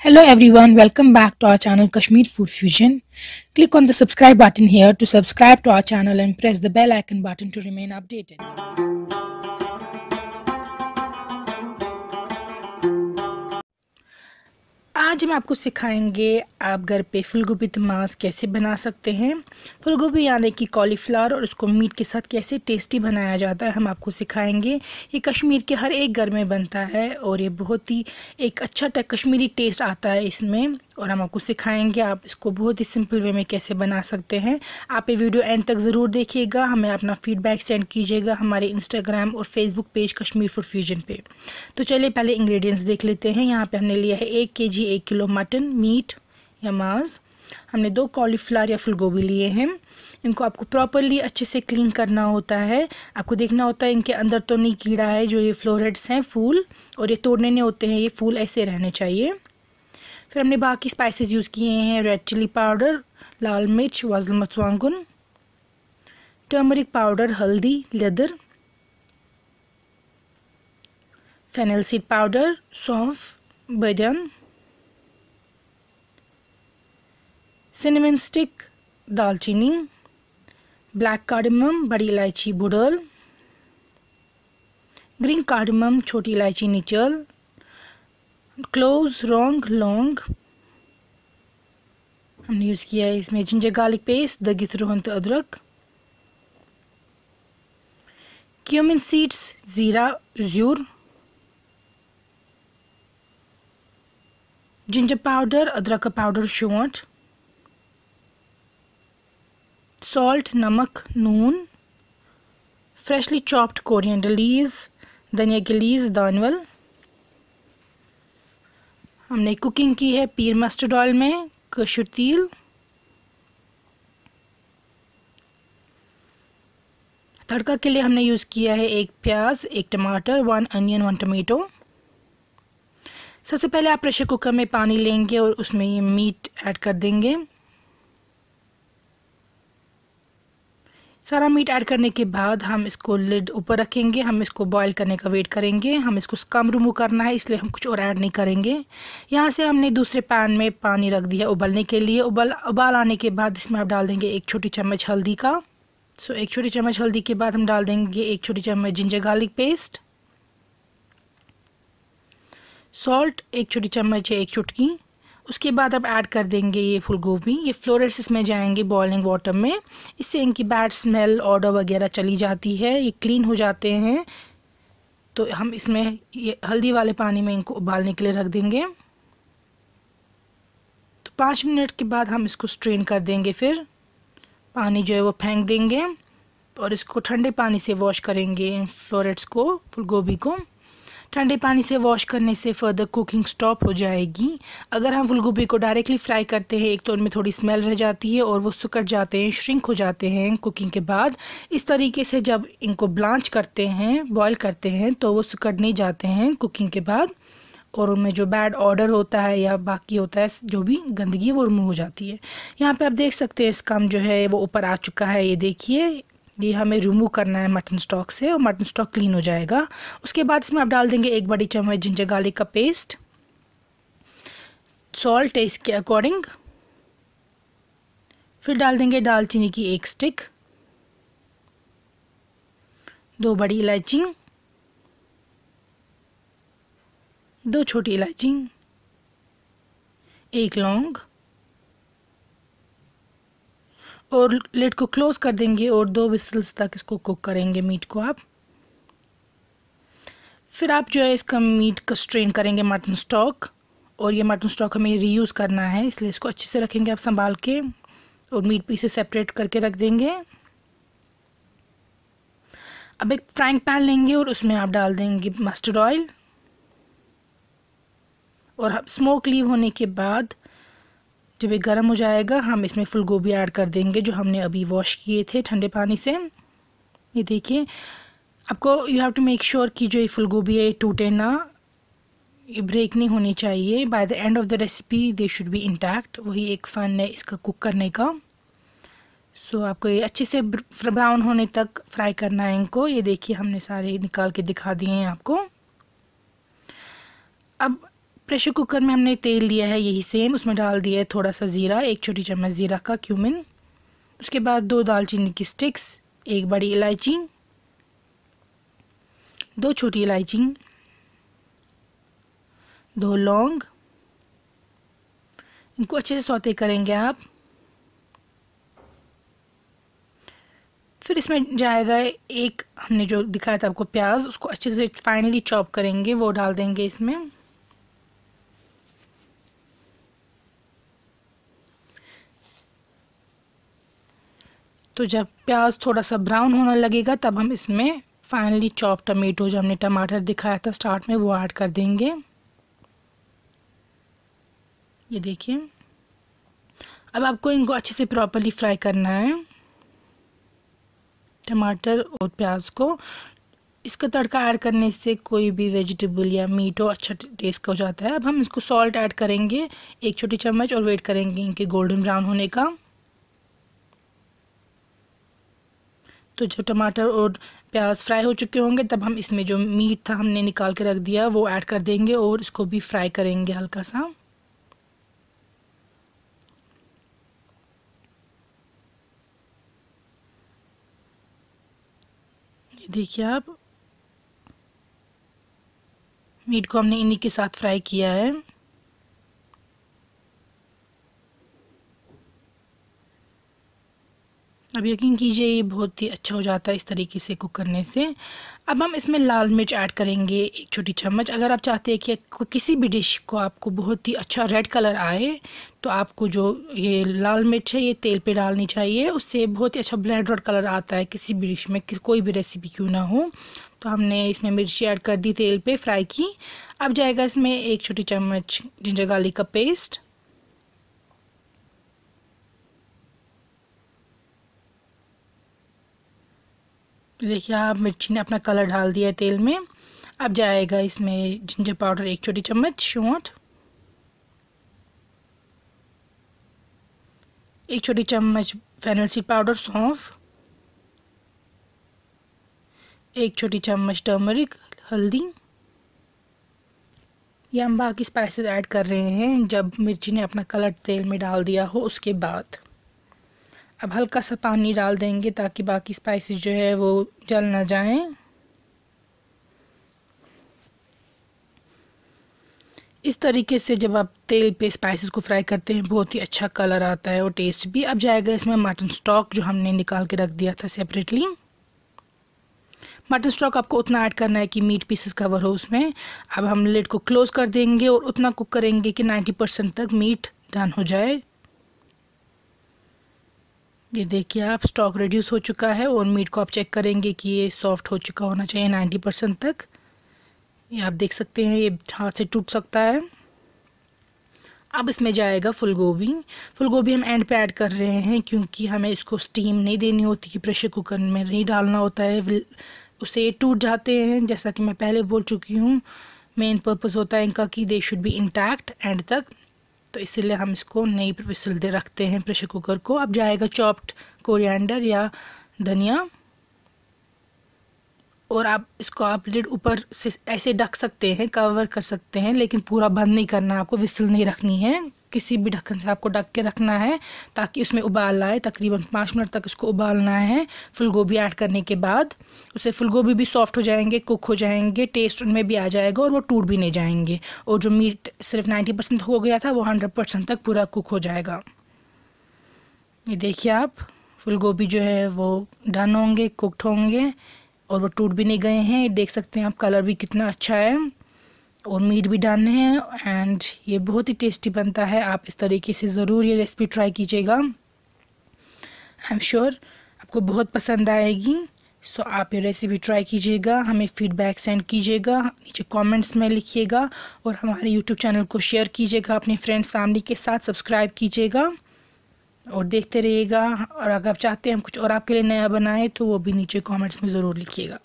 Hello everyone, welcome back to our channel Kashmir Food Fusion. Click on the subscribe button here to subscribe to our channel and press the bell icon button to remain updated. आज हम आपको सिखाएंगे आप घर पे फूलगोभी Thomas तो कैसे बना सकते हैं फूलगोभी यानी कि कॉलीफ्लावर और उसको मीट के साथ कैसे टेस्टी बनाया जाता है हम आपको सिखाएंगे ये कश्मीर के हर एक घर में बनता है और ये बहुत ही एक अच्छा कश्मीरी टेस्ट आता है इसमें और हम आपको सिखाएंगे आप इसको बहुत ही सिंपल वे में कैसे बना सकते हैं आप ये वीडियो एंड तक ज़रूर देखिएगा हमें अपना फीडबैक सेंड कीजिएगा हमारे इंस्टाग्राम और Facebook page Kashmir food fusion पे तो चलिए पहले इंग्रेडिएंट्स देख लेते हैं यहाँ पे हमने लिया है एक के जी एक किलो मटन मीट या मांस हमने दो कॉलीफ्लावर या फुलगोभी लिए हैं इनको आपको प्रॉपरली अच्छे से क्लीन करना होता है आपको देखना होता है इनके अंदर तो नहीं कीड़ा है जो ये फ्लोरेट्स हैं फूल और ये तोड़ने नहीं होते हैं ये फूल ऐसे रहने चाहिए फिर हमने बाकी स्पाइसेस यूज़ किए हैं रेड चिली पाउडर लाल मिर्च वज़ल मसवांगन टर्मरिक पाउडर हल्दी लेदर फेनल सीड पाउडर सौंफ बदन सिनेमन स्टिक दालचीनी ब्लैक कार्डमम बड़ी इलायची बुडल ग्रीन कार्डमम छोटी इलायची निचल क्लोज रोंग लोंग हमने यूज़ किया है इसमें जिंजर गार्लिक पेस्ट रोहन तो अदरक क्यूमिन सीड्स ज़ीरा ज़्यूर जिंजर पाउडर अदरक का पाउडर शोट सॉल्ट नमक नून फ्रेशली चॉप्ड कोरिएंडर लीव्स धनिया के लीव्स दानवल हमने कुकिंग की है पीर मस्टर्ड ऑयल में कशुर तिल तड़का के लिए हमने यूज़ किया है एक प्याज एक टमाटर वन अनियन वन टमेटो सबसे पहले आप प्रेशर कुकर में पानी लेंगे और उसमें ये मीट ऐड कर देंगे सारा मीट ऐड करने के बाद हम इसको लिड ऊपर रखेंगे हम इसको बॉईल करने का वेट करेंगे हम इसको कम रिमूव करना है इसलिए हम कुछ और ऐड नहीं करेंगे यहाँ से हमने दूसरे पैन में पानी रख दिया उबलने के लिए उबल उबाल आने के बाद इसमें आप डाल देंगे एक छोटी चम्मच हल्दी का सो एक छोटी चम्मच हल्दी के बाद हम डाल देंगे एक छोटी चम्मच जिंजर गार्लिक पेस्ट सॉल्ट एक छोटी चम्मच या एक चुटकी उसके बाद आप ऐड कर देंगे ये फूल गोभी ये फ्लोरेट्स इसमें जाएंगे बॉइलिंग वाटर में इससे इनकी बैड स्मेल ऑर्डर वगैरह चली जाती है ये क्लीन हो जाते हैं तो हम इसमें ये हल्दी वाले पानी में इनको उबालने के लिए रख देंगे तो पाँच मिनट के बाद हम इसको स्ट्रेन कर देंगे फिर पानी जो है वो फेंक देंगे और इसको ठंडे पानी से वॉश करेंगे इन फ्लोरेट्स को फुल गोभी को ठंडे पानी से वॉश करने से फर्दर कुकिंग स्टॉप हो जाएगी अगर हम फूलगोभी को डायरेक्टली फ्राई करते हैं एक तो उनमें थोड़ी स्मेल रह जाती है और वो सुकट जाते हैं श्रिंक हो जाते हैं कुकिंग के बाद इस तरीके से जब इनको ब्लांच करते हैं बॉयल करते हैं तो वो सुकट नहीं जाते हैं कुकिंग के बाद और उनमें जो बैड ऑर्डर होता है या बाकी होता है जो भी गंदगी वो रिमूव हो जाती है यहाँ पे आप देख सकते हैं इसका जो है वो ऊपर आ चुका है ये देखिए ये हमें रिमूव करना है मटन स्टॉक से और मटन स्टॉक क्लीन हो जाएगा उसके बाद इसमें आप डाल देंगे एक बड़ी चम्मच जिंजर गार्लिक का पेस्ट सॉल्ट टेस्ट के अकॉर्डिंग फिर डाल देंगे दालचीनी की एक स्टिक दो बड़ी इलायची दो छोटी इलायची एक लौंग और लेट को क्लोज कर देंगे और दो विसल्स तक इसको कुक करेंगे मीट को आप फिर आप जो है इसका मीट को स्ट्रेन करेंगे मटन स्टॉक और ये मटन स्टॉक हमें रीयूज़ करना है इसलिए इसको अच्छे से रखेंगे आप संभाल के और मीट पीसे सेपरेट करके रख देंगे अब एक फ्राइंग पैन लेंगे और उसमें आप डाल देंगे मस्टर्ड ऑयल और स्मोक लीव होने के बाद जब ये गर्म हो जाएगा हम इसमें फुल गोभी ऐड कर देंगे जो हमने अभी वॉश किए थे ठंडे पानी से ये देखिए आपको you have to make sure कि जो ये फुल गोभी है टूटे ना ये ब्रेक नहीं होनी चाहिए by the end of the recipe they should be intact वही एक फ़न है इसका कुक करने का सो so, आपको ये अच्छे से ब्राउन होने तक फ्राई करना है इनको ये देखिए हमने सारे निकाल के दिखा दिए हैं आपको अब प्रेशर कुकर में हमने तेल लिया है यही सेम उसमें डाल दिया है थोड़ा सा ज़ीरा एक छोटी चम्मच ज़ीरा का क्यूमिन उसके बाद दो दालचीनी की स्टिक्स एक बड़ी इलायची दो छोटी इलायची दो लौंग इनको अच्छे से सौते करेंगे आप फिर इसमें जाएगा एक हमने जो दिखाया था आपको प्याज उसको अच्छे से फाइनली चॉप करेंगे वो डाल देंगे इसमें तो जब प्याज थोड़ा सा ब्राउन होने लगेगा तब हम इसमें फाइनली चॉप टमेटो जो हमने टमाटर दिखाया था स्टार्ट में वो ऐड कर देंगे ये देखिए अब आपको इनको अच्छे से प्रॉपरली फ्राई करना है टमाटर और प्याज को इसका तड़का ऐड करने से कोई भी वेजिटेबल या मीट हो अच्छा टेस्ट का हो जाता है अब हम इसको सॉल्ट ऐड करेंगे एक छोटी चम्मच और वेट करेंगे इनके गोल्डन ब्राउन होने का तो जब टमाटर और प्याज फ्राई हो चुके होंगे तब हम इसमें जो मीट था हमने निकाल के रख दिया वो ऐड कर देंगे और इसको भी फ्राई करेंगे हल्का सा देखिए आप मीट को हमने इन्हीं के साथ फ्राई किया है अब यकीन कीजिए ये बहुत ही अच्छा हो जाता है इस तरीके से कुक करने से अब हम इसमें लाल मिर्च ऐड करेंगे एक छोटी चम्मच अगर आप चाहते हैं कि किसी भी डिश को आपको बहुत ही अच्छा रेड कलर आए तो आपको जो ये लाल मिर्च है ये तेल पे डालनी चाहिए उससे बहुत ही अच्छा ब्लैड रेड कलर आता है किसी भी डिश में कोई भी रेसिपी क्यों ना हो तो हमने इसमें मिर्ची ऐड कर दी तेल पर फ्राई की अब जाएगा इसमें एक छोटी चम्मच जिंजर गार्लिक का पेस्ट देखिए आप मिर्ची ने अपना कलर डाल दिया है तेल में अब जाएगा इसमें जिंजर पाउडर एक छोटी चम्मच शोट एक छोटी चम्मच फैनल सीड पाउडर सौंफ एक छोटी चम्मच टर्मरिक हल्दी ये हम बाकी स्पाइसेस ऐड कर रहे हैं जब मिर्ची ने अपना कलर तेल में डाल दिया हो उसके बाद अब हल्का सा पानी डाल देंगे ताकि बाकी स्पाइसेस जो है वो जल ना जाएं इस तरीके से जब आप तेल पे स्पाइसेस को फ्राई करते हैं बहुत ही अच्छा कलर आता है और टेस्ट भी अब जाएगा इसमें मटन स्टॉक जो हमने निकाल के रख दिया था सेपरेटली मटन स्टॉक आपको उतना ऐड करना है कि मीट पीसेस कवर हो उसमें अब हम लेट को क्लोज़ कर देंगे और उतना कुक करेंगे कि 90 परसेंट तक मीट डन हो जाए ये देखिए आप स्टॉक रिड्यूस हो चुका है और मीट को आप चेक करेंगे कि ये सॉफ्ट हो चुका होना चाहिए नाइन्टी परसेंट तक ये आप देख सकते हैं ये हाथ से टूट सकता है अब इसमें जाएगा फुल गोभी फुल गोभी हम एंड पे ऐड कर रहे हैं क्योंकि हमें इसको स्टीम नहीं देनी होती कि प्रेशर कुकर में नहीं डालना होता है उसे टूट जाते हैं जैसा कि मैं पहले बोल चुकी हूँ मेन पर्पज़ होता है इनका कि they should be intact end तक तो इसीलिए हम इसको नहीं दे रखते हैं प्रेशर कुकर को अब जाएगा चॉप्ड कोरिएंडर या धनिया और आप इसको आप लिड ऊपर से ऐसे ढक सकते हैं कवर कर सकते हैं लेकिन पूरा बंद नहीं करना आपको विसल नहीं रखनी है किसी भी ढक्कन से आपको ढक के रखना है ताकि उसमें उबाल आए तकरीबन पाँच मिनट तक उसको उबालना है फुल गोभी ऐड करने के बाद उसे फुल गोभी भी सॉफ्ट हो जाएंगे कुक हो जाएंगे टेस्ट उनमें भी आ जाएगा और वो टूट भी नहीं जाएंगे और जो मीट सिर्फ नाइन्टी परसेंट हो गया था वो हंड्रेड परसेंट तक पूरा कुक हो जाएगा ये देखिए आप फुल गोभी जो है वो डन होंगे कुकड होंगे और वो टूट भी नहीं गए हैं देख सकते हैं आप कलर भी कितना अच्छा है और मीट भी डालने हैं एंड ये बहुत ही टेस्टी बनता है आप इस तरीके से ज़रूर ये रेसिपी ट्राई कीजिएगा आई एम श्योर आपको बहुत पसंद आएगी सो so, आप ये रेसिपी ट्राई कीजिएगा हमें फीडबैक सेंड कीजिएगा नीचे कमेंट्स में लिखिएगा और हमारे यूट्यूब चैनल को शेयर कीजिएगा अपने फ्रेंड्स फैमिली के साथ सब्सक्राइब कीजिएगा और देखते रहिएगा और अगर आप चाहते हैं हम कुछ और आपके लिए नया बनाएं तो वो भी नीचे कमेंट्स में ज़रूर लिखिएगा